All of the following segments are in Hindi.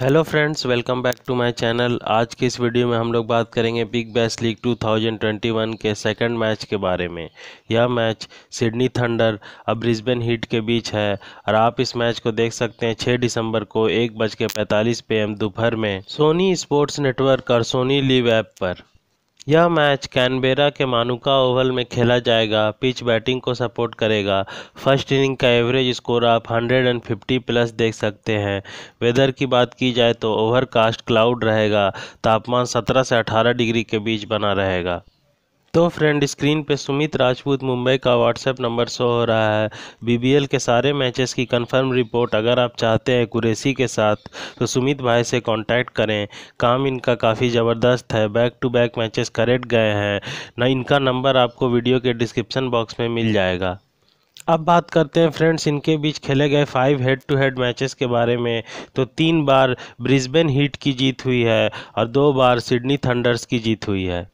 hello friends welcome back to my channel आज के इस वीडियो में हम लोग बात करेंगे बिग बैस लीग 2021 के सेकंड मैच के बारे में यह मैच सिडनी थंडर और ब्रिस्बेन हीट के बीच है और आप इस मैच को देख सकते हैं 6 दिसंबर को एक बज के पैंतालीस पे दोपहर में सोनी स्पोर्ट्स नेटवर्क और सोनी लीव ऐप पर यह मैच कैनबेरा के मानुका ओवल में खेला जाएगा पिच बैटिंग को सपोर्ट करेगा फर्स्ट इनिंग का एवरेज स्कोर आप 150 प्लस देख सकते हैं वेदर की बात की जाए तो ओवरकास्ट क्लाउड रहेगा तापमान 17 से 18 डिग्री के बीच बना रहेगा तो फ्रेंड स्क्रीन पे सुमित राजपूत मुंबई का व्हाट्सएप नंबर शो हो रहा है बीबीएल के सारे मैचेस की कंफर्म रिपोर्ट अगर आप चाहते हैं कुरेसी के साथ तो सुमित भाई से कांटेक्ट करें काम इनका काफ़ी ज़बरदस्त है बैक टू बैक मैचेस करेट गए हैं ना इनका नंबर आपको वीडियो के डिस्क्रिप्शन बॉक्स में मिल जाएगा अब बात करते हैं फ्रेंड्स इनके बीच खेले गए five head to head matches के बारे में तो तीन बार ब्रिस्बेन हीट की जीत हुई है और दो बार सिडनी थंडर्स की जीत हुई है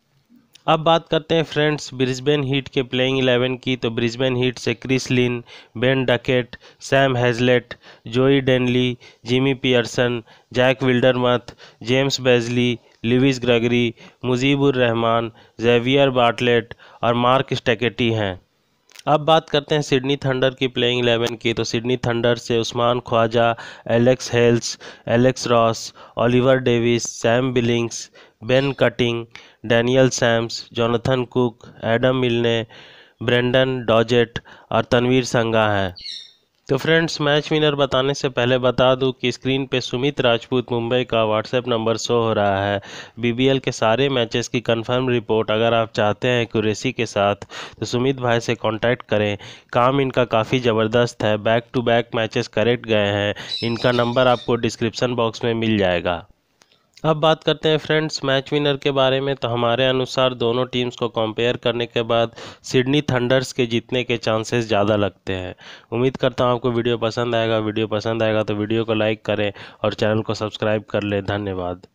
अब बात करते हैं फ्रेंड्स ब्रिस्बेन हीट के प्लेइंग इलेवन की तो ब्रिस्बेन हीट से Chris Lynn Ben Duckett Sam Heazlett Joe Denly Jimmy Peirson Jack Wildermuth James Bazley Lewis Gregory Mujeebur Rahman Xavier Bartlett और मार्क स्टेकेटी हैं अब बात करते हैं सिडनी थंडर की प्लेइंग एलेवन की तो सिडनी थंडर से Usman Khawaja Alex Hales Alex Ross Oliver Davies Sam Billings Ben Cutting Daniel Sams Jonathan Cook Adam मिलने ब्रेंडन डॉजेट और तनवीर संगा हैं तो फ्रेंड्स मैच विनर बताने से पहले बता दूं कि स्क्रीन पे सुमित राजपूत मुंबई का व्हाट्सएप नंबर शो हो रहा है बीबीएल के सारे मैचेस की कंफर्म रिपोर्ट अगर आप चाहते हैं क्यूरेसी के साथ तो सुमित भाई से कांटेक्ट करें काम इनका काफ़ी ज़बरदस्त है back to back matches correct गए हैं इनका नंबर आपको डिस्क्रिप्सन बॉक्स में मिल जाएगा अब बात करते हैं फ्रेंड्स मैच विनर के बारे में तो हमारे अनुसार दोनों टीम्स को कंपेयर करने के बाद सिडनी थंडर्स के जीतने के चांसेस ज़्यादा लगते हैं उम्मीद करता हूँ आपको वीडियो पसंद आएगा वीडियो पसंद आएगा तो वीडियो को लाइक करें और चैनल को सब्सक्राइब कर लें धन्यवाद